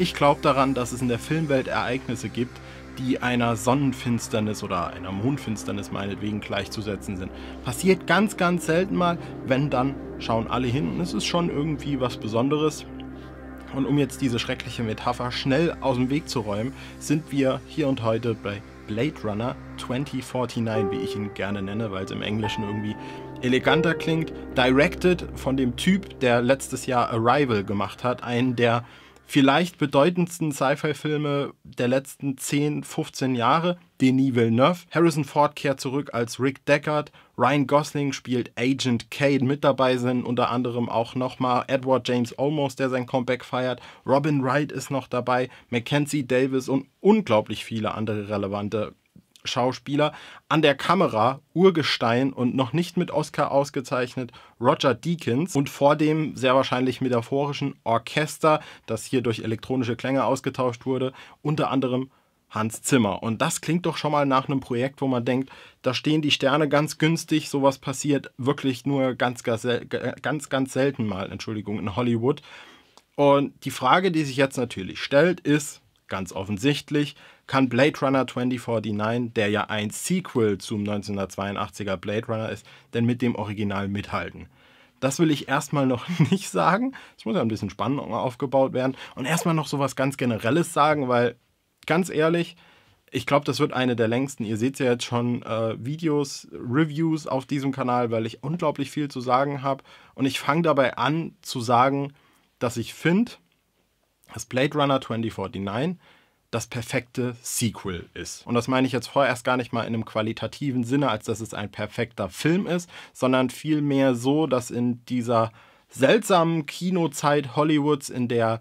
Ich glaube daran, dass es in der Filmwelt Ereignisse gibt, die einer Sonnenfinsternis oder einer Mondfinsternis meinetwegen gleichzusetzen sind. Passiert ganz, ganz selten mal. Wenn, dann schauen alle hin und es ist schon irgendwie was Besonderes. Und um jetzt diese schreckliche Metapher schnell aus dem Weg zu räumen, sind wir hier und heute bei Blade Runner 2049, wie ich ihn gerne nenne, weil es im Englischen irgendwie eleganter klingt. Directed von dem Typ, der letztes Jahr Arrival gemacht hat, einen der vielleicht bedeutendsten Sci-Fi-Filme der letzten 10, 15 Jahre, Denis Villeneuve. Harrison Ford kehrt zurück als Rick Deckard. Ryan Gosling spielt Agent Cade. Mit dabei sind unter anderem auch nochmal Edward James Olmos, der sein Comeback feiert. Robin Wright ist noch dabei, Mackenzie Davis und unglaublich viele andere relevante Schauspieler, an der Kamera Urgestein und noch nicht mit Oscar ausgezeichnet Roger Deakins und vor dem sehr wahrscheinlich metaphorischen Orchester, das hier durch elektronische Klänge ausgetauscht wurde, unter anderem Hans Zimmer. Und das klingt doch schon mal nach einem Projekt, wo man denkt, da stehen die Sterne ganz günstig, sowas passiert wirklich nur ganz, ganz, ganz selten mal, Entschuldigung, in Hollywood. Und die Frage, die sich jetzt natürlich stellt, ist ganz offensichtlich, kann Blade Runner 2049, der ja ein Sequel zum 1982er Blade Runner ist, denn mit dem Original mithalten? Das will ich erstmal noch nicht sagen. Es muss ja ein bisschen Spannung aufgebaut werden. Und erstmal noch so was ganz Generelles sagen, weil ganz ehrlich, ich glaube, das wird eine der längsten. Ihr seht ja jetzt schon äh, Videos, Reviews auf diesem Kanal, weil ich unglaublich viel zu sagen habe. Und ich fange dabei an zu sagen, dass ich finde, dass Blade Runner 2049 das perfekte Sequel ist. Und das meine ich jetzt vorerst gar nicht mal in einem qualitativen Sinne, als dass es ein perfekter Film ist, sondern vielmehr so, dass in dieser seltsamen Kinozeit Hollywoods, in der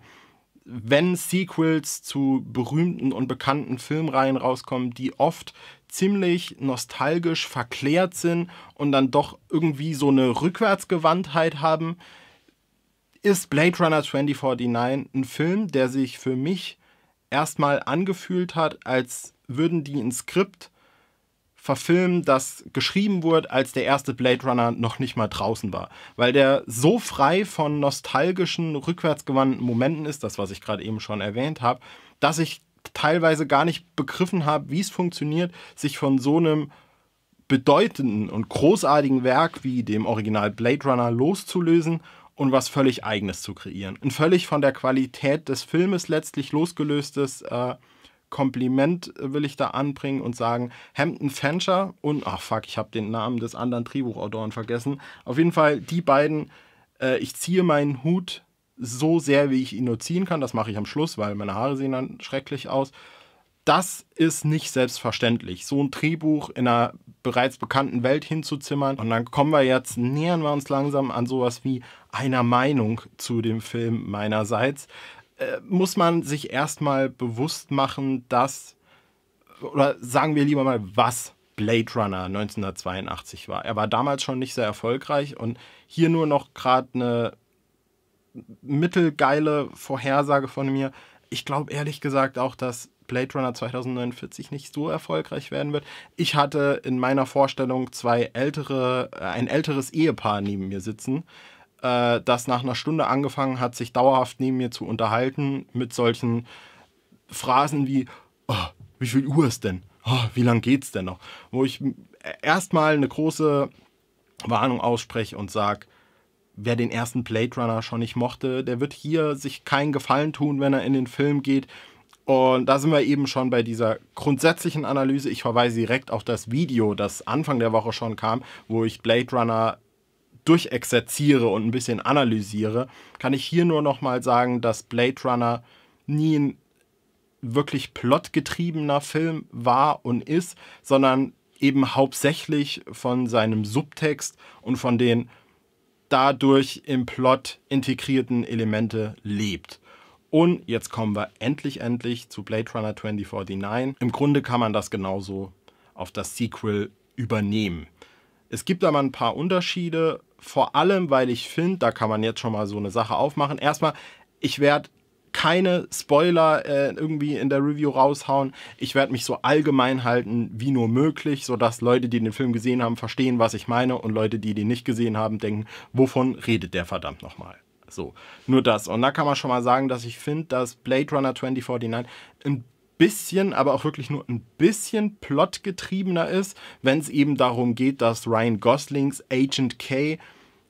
wenn Sequels zu berühmten und bekannten Filmreihen rauskommen, die oft ziemlich nostalgisch verklärt sind und dann doch irgendwie so eine Rückwärtsgewandtheit haben, ist Blade Runner 2049 ein Film, der sich für mich erstmal angefühlt hat, als würden die ein Skript verfilmen, das geschrieben wurde, als der erste Blade Runner noch nicht mal draußen war. Weil der so frei von nostalgischen, rückwärtsgewandten Momenten ist, das, was ich gerade eben schon erwähnt habe, dass ich teilweise gar nicht begriffen habe, wie es funktioniert, sich von so einem bedeutenden und großartigen Werk wie dem Original Blade Runner loszulösen und was völlig Eigenes zu kreieren. Ein völlig von der Qualität des Filmes letztlich losgelöstes äh, Kompliment will ich da anbringen und sagen, Hampton Fancher und, ach oh fuck, ich habe den Namen des anderen Drehbuchautoren vergessen. Auf jeden Fall die beiden, äh, ich ziehe meinen Hut so sehr, wie ich ihn nur ziehen kann. Das mache ich am Schluss, weil meine Haare sehen dann schrecklich aus das ist nicht selbstverständlich, so ein Drehbuch in einer bereits bekannten Welt hinzuzimmern. Und dann kommen wir jetzt, nähern wir uns langsam an sowas wie einer Meinung zu dem Film meinerseits. Äh, muss man sich erstmal bewusst machen, dass, oder sagen wir lieber mal, was Blade Runner 1982 war. Er war damals schon nicht sehr erfolgreich und hier nur noch gerade eine mittelgeile Vorhersage von mir. Ich glaube ehrlich gesagt auch, dass Blade Runner 2049 nicht so erfolgreich werden wird. Ich hatte in meiner Vorstellung zwei ältere, äh, ein älteres Ehepaar neben mir sitzen, äh, das nach einer Stunde angefangen hat, sich dauerhaft neben mir zu unterhalten mit solchen Phrasen wie, oh, wie viel Uhr ist denn? Oh, wie lang geht's denn noch? Wo ich erstmal eine große Warnung ausspreche und sage, wer den ersten Blade Runner schon nicht mochte, der wird hier sich keinen Gefallen tun, wenn er in den Film geht, und da sind wir eben schon bei dieser grundsätzlichen Analyse. Ich verweise direkt auf das Video, das Anfang der Woche schon kam, wo ich Blade Runner durchexerziere und ein bisschen analysiere. Kann ich hier nur nochmal sagen, dass Blade Runner nie ein wirklich plotgetriebener Film war und ist, sondern eben hauptsächlich von seinem Subtext und von den dadurch im Plot integrierten Elemente lebt. Und jetzt kommen wir endlich, endlich zu Blade Runner 2049. Im Grunde kann man das genauso auf das Sequel übernehmen. Es gibt aber ein paar Unterschiede, vor allem, weil ich finde, da kann man jetzt schon mal so eine Sache aufmachen. Erstmal, ich werde keine Spoiler äh, irgendwie in der Review raushauen. Ich werde mich so allgemein halten, wie nur möglich, sodass Leute, die den Film gesehen haben, verstehen, was ich meine und Leute, die den nicht gesehen haben, denken, wovon redet der verdammt nochmal. So, nur das. Und da kann man schon mal sagen, dass ich finde, dass Blade Runner 2049 ein bisschen, aber auch wirklich nur ein bisschen plotgetriebener ist, wenn es eben darum geht, dass Ryan Goslings Agent K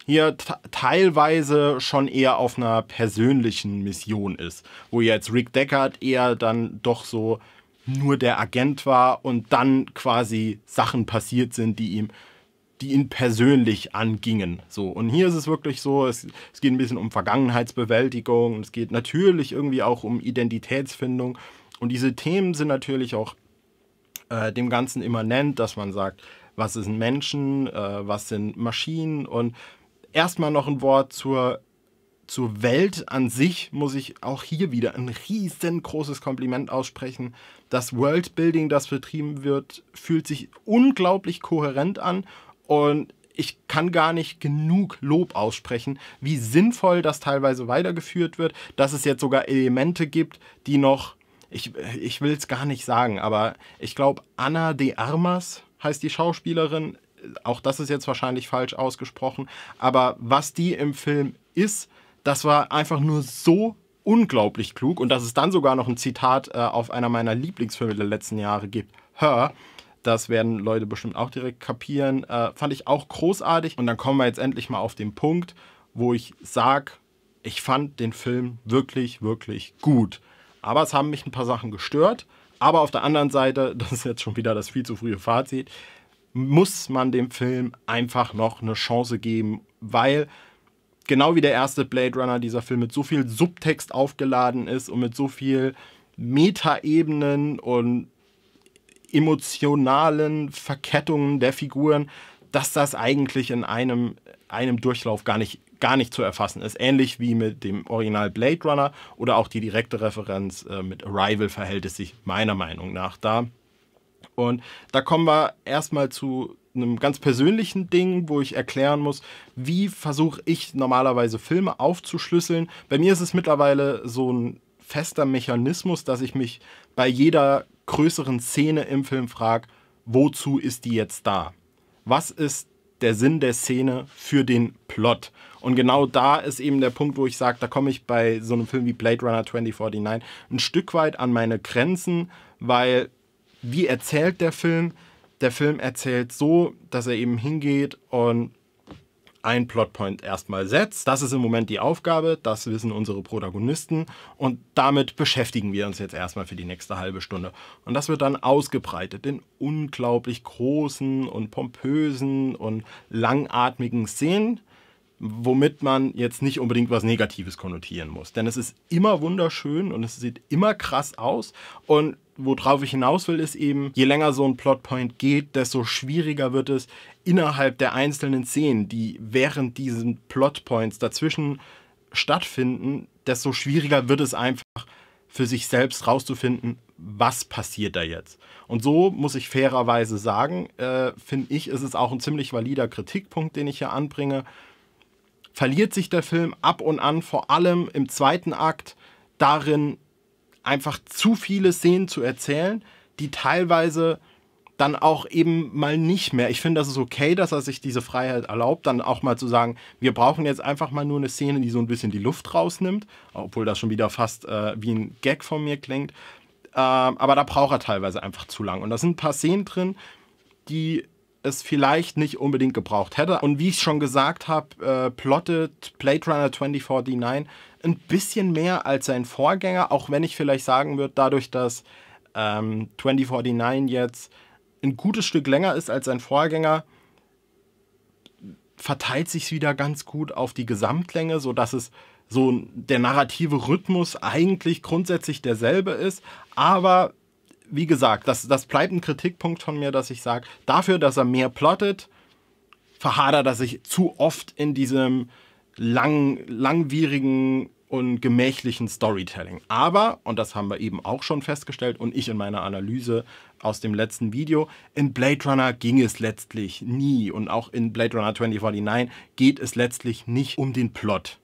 hier teilweise schon eher auf einer persönlichen Mission ist, wo jetzt Rick Deckard eher dann doch so nur der Agent war und dann quasi Sachen passiert sind, die ihm die ihn persönlich angingen. So. Und hier ist es wirklich so, es, es geht ein bisschen um Vergangenheitsbewältigung, es geht natürlich irgendwie auch um Identitätsfindung. Und diese Themen sind natürlich auch äh, dem Ganzen immanent, dass man sagt, was ist ein Menschen, äh, was sind Maschinen und erstmal noch ein Wort zur, zur Welt an sich muss ich auch hier wieder ein riesengroßes Kompliment aussprechen. Das Worldbuilding, das betrieben wird, fühlt sich unglaublich kohärent an und ich kann gar nicht genug Lob aussprechen, wie sinnvoll das teilweise weitergeführt wird, dass es jetzt sogar Elemente gibt, die noch, ich, ich will es gar nicht sagen, aber ich glaube, Anna de Armas heißt die Schauspielerin, auch das ist jetzt wahrscheinlich falsch ausgesprochen, aber was die im Film ist, das war einfach nur so unglaublich klug und dass es dann sogar noch ein Zitat äh, auf einer meiner Lieblingsfilme der letzten Jahre gibt, Her, das werden Leute bestimmt auch direkt kapieren. Äh, fand ich auch großartig. Und dann kommen wir jetzt endlich mal auf den Punkt, wo ich sage, ich fand den Film wirklich, wirklich gut. Aber es haben mich ein paar Sachen gestört. Aber auf der anderen Seite, das ist jetzt schon wieder das viel zu frühe Fazit, muss man dem Film einfach noch eine Chance geben, weil genau wie der erste Blade Runner dieser Film mit so viel Subtext aufgeladen ist und mit so viel Metaebenen und emotionalen Verkettungen der Figuren, dass das eigentlich in einem, einem Durchlauf gar nicht, gar nicht zu erfassen ist. Ähnlich wie mit dem Original Blade Runner oder auch die direkte Referenz äh, mit Arrival verhält es sich meiner Meinung nach da. Und da kommen wir erstmal zu einem ganz persönlichen Ding, wo ich erklären muss, wie versuche ich normalerweise Filme aufzuschlüsseln. Bei mir ist es mittlerweile so ein fester Mechanismus, dass ich mich bei jeder größeren Szene im Film frage, wozu ist die jetzt da? Was ist der Sinn der Szene für den Plot? Und genau da ist eben der Punkt, wo ich sage, da komme ich bei so einem Film wie Blade Runner 2049 ein Stück weit an meine Grenzen, weil wie erzählt der Film? Der Film erzählt so, dass er eben hingeht und ein Plotpoint erstmal setzt. Das ist im Moment die Aufgabe, das wissen unsere Protagonisten und damit beschäftigen wir uns jetzt erstmal für die nächste halbe Stunde. Und das wird dann ausgebreitet in unglaublich großen und pompösen und langatmigen Szenen, womit man jetzt nicht unbedingt was Negatives konnotieren muss. Denn es ist immer wunderschön und es sieht immer krass aus und worauf ich hinaus will, ist eben, je länger so ein Plotpoint geht, desto schwieriger wird es, innerhalb der einzelnen Szenen, die während diesen Plotpoints dazwischen stattfinden, desto schwieriger wird es einfach für sich selbst rauszufinden, was passiert da jetzt. Und so muss ich fairerweise sagen, äh, finde ich, ist es auch ein ziemlich valider Kritikpunkt, den ich hier anbringe. Verliert sich der Film ab und an, vor allem im zweiten Akt, darin, einfach zu viele Szenen zu erzählen, die teilweise dann auch eben mal nicht mehr. Ich finde, das ist okay, dass er sich diese Freiheit erlaubt, dann auch mal zu sagen, wir brauchen jetzt einfach mal nur eine Szene, die so ein bisschen die Luft rausnimmt, obwohl das schon wieder fast äh, wie ein Gag von mir klingt. Äh, aber da braucht er teilweise einfach zu lang. Und da sind ein paar Szenen drin, die es vielleicht nicht unbedingt gebraucht hätte. Und wie ich schon gesagt habe, äh, plottet Blade Runner 2049 ein bisschen mehr als sein Vorgänger, auch wenn ich vielleicht sagen würde, dadurch, dass ähm, 2049 jetzt ein gutes Stück länger ist als sein Vorgänger, verteilt sich es wieder ganz gut auf die Gesamtlänge, sodass es so der narrative Rhythmus eigentlich grundsätzlich derselbe ist. Aber wie gesagt, das, das bleibt ein Kritikpunkt von mir, dass ich sage, dafür, dass er mehr plottet, verhadert er sich zu oft in diesem lang, langwierigen und gemächlichen Storytelling. Aber, und das haben wir eben auch schon festgestellt und ich in meiner Analyse aus dem letzten Video, in Blade Runner ging es letztlich nie und auch in Blade Runner 2049 geht es letztlich nicht um den Plot.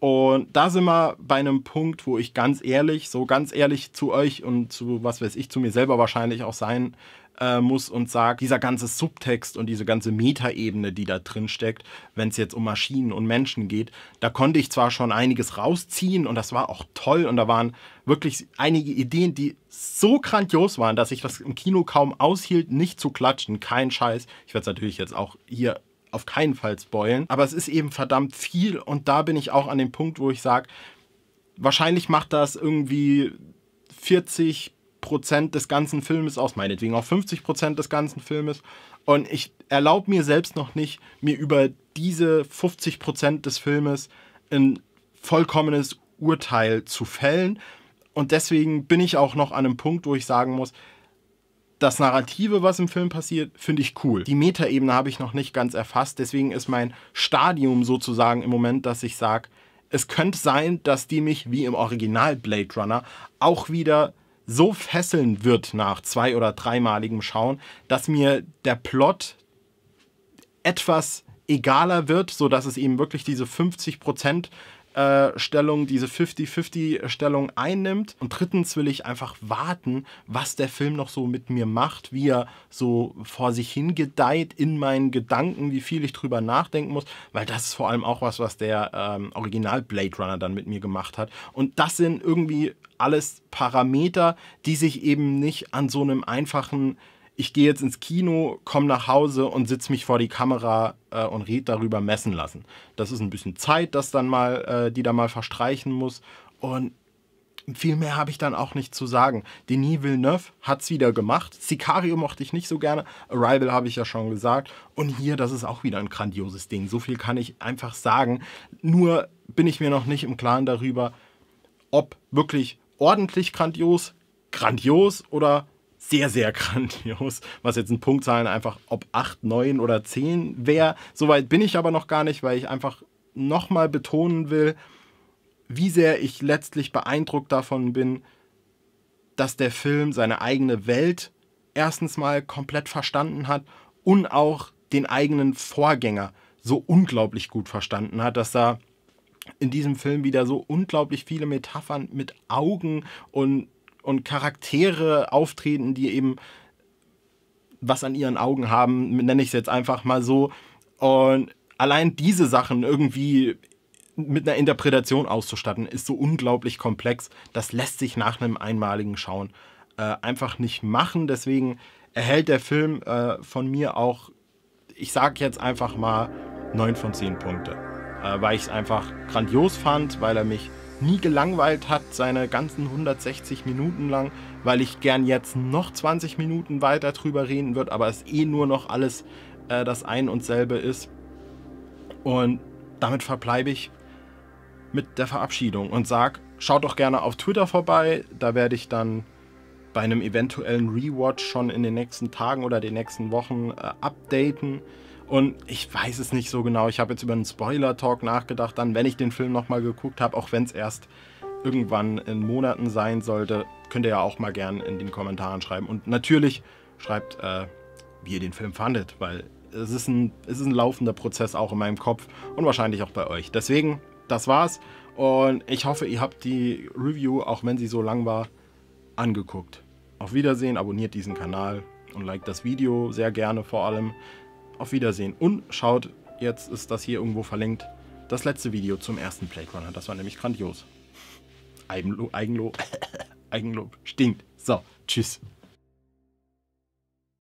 Und da sind wir bei einem Punkt, wo ich ganz ehrlich, so ganz ehrlich zu euch und zu was weiß ich, zu mir selber wahrscheinlich auch sein äh, muss und sagt, dieser ganze Subtext und diese ganze Metaebene, die da drin steckt, wenn es jetzt um Maschinen und Menschen geht, da konnte ich zwar schon einiges rausziehen und das war auch toll und da waren wirklich einige Ideen, die so grandios waren, dass ich das im Kino kaum aushielt, nicht zu klatschen. Kein Scheiß. Ich werde es natürlich jetzt auch hier auf keinen Fall spoilen, aber es ist eben verdammt viel und da bin ich auch an dem Punkt, wo ich sage, wahrscheinlich macht das irgendwie 40 Prozent des ganzen Filmes aus, meinetwegen auch 50 Prozent des ganzen Filmes. Und ich erlaube mir selbst noch nicht, mir über diese 50 Prozent des Filmes ein vollkommenes Urteil zu fällen. Und deswegen bin ich auch noch an einem Punkt, wo ich sagen muss, das Narrative, was im Film passiert, finde ich cool. Die Metaebene habe ich noch nicht ganz erfasst, deswegen ist mein Stadium sozusagen im Moment, dass ich sage, es könnte sein, dass die mich wie im Original Blade Runner auch wieder so fesseln wird nach zwei- oder dreimaligem Schauen, dass mir der Plot etwas egaler wird, sodass es eben wirklich diese 50 Prozent Stellung, diese 50-50-Stellung einnimmt. Und drittens will ich einfach warten, was der Film noch so mit mir macht, wie er so vor sich hingedeiht in meinen Gedanken, wie viel ich drüber nachdenken muss, weil das ist vor allem auch was, was der ähm, Original Blade Runner dann mit mir gemacht hat. Und das sind irgendwie alles Parameter, die sich eben nicht an so einem einfachen ich gehe jetzt ins Kino, komme nach Hause und sitze mich vor die Kamera äh, und rede darüber messen lassen. Das ist ein bisschen Zeit, das dann mal, äh, die da mal verstreichen muss. Und viel mehr habe ich dann auch nicht zu sagen. Denis Villeneuve hat es wieder gemacht. Sicario mochte ich nicht so gerne. Arrival habe ich ja schon gesagt. Und hier, das ist auch wieder ein grandioses Ding. So viel kann ich einfach sagen. Nur bin ich mir noch nicht im Klaren darüber, ob wirklich ordentlich grandios, grandios oder sehr, sehr grandios, was jetzt in Punktzahlen einfach ob 8, 9 oder 10 wäre. Soweit bin ich aber noch gar nicht, weil ich einfach nochmal betonen will, wie sehr ich letztlich beeindruckt davon bin, dass der Film seine eigene Welt erstens mal komplett verstanden hat und auch den eigenen Vorgänger so unglaublich gut verstanden hat, dass da in diesem Film wieder so unglaublich viele Metaphern mit Augen und und Charaktere auftreten, die eben was an ihren Augen haben, nenne ich es jetzt einfach mal so. Und allein diese Sachen irgendwie mit einer Interpretation auszustatten, ist so unglaublich komplex. Das lässt sich nach einem einmaligen Schauen äh, einfach nicht machen. Deswegen erhält der Film äh, von mir auch, ich sage jetzt einfach mal, 9 von 10 Punkte. Äh, weil ich es einfach grandios fand, weil er mich nie gelangweilt hat, seine ganzen 160 Minuten lang, weil ich gern jetzt noch 20 Minuten weiter drüber reden würde, aber es eh nur noch alles äh, das ein und selbe ist. Und damit verbleibe ich mit der Verabschiedung und sage, schaut doch gerne auf Twitter vorbei, da werde ich dann bei einem eventuellen Rewatch schon in den nächsten Tagen oder den nächsten Wochen äh, updaten. Und ich weiß es nicht so genau. Ich habe jetzt über einen Spoiler-Talk nachgedacht, dann, wenn ich den Film nochmal geguckt habe, auch wenn es erst irgendwann in Monaten sein sollte, könnt ihr ja auch mal gerne in den Kommentaren schreiben. Und natürlich schreibt, äh, wie ihr den Film fandet, weil es ist, ein, es ist ein laufender Prozess auch in meinem Kopf und wahrscheinlich auch bei euch. Deswegen, das war's. Und ich hoffe, ihr habt die Review, auch wenn sie so lang war, angeguckt. Auf Wiedersehen, abonniert diesen Kanal und liked das Video sehr gerne vor allem auf Wiedersehen und schaut, jetzt ist das hier irgendwo verlinkt, das letzte Video zum ersten Plague Runner. Das war nämlich grandios. Eigenlob, Eigenlob, Eigenlob stinkt. So, tschüss.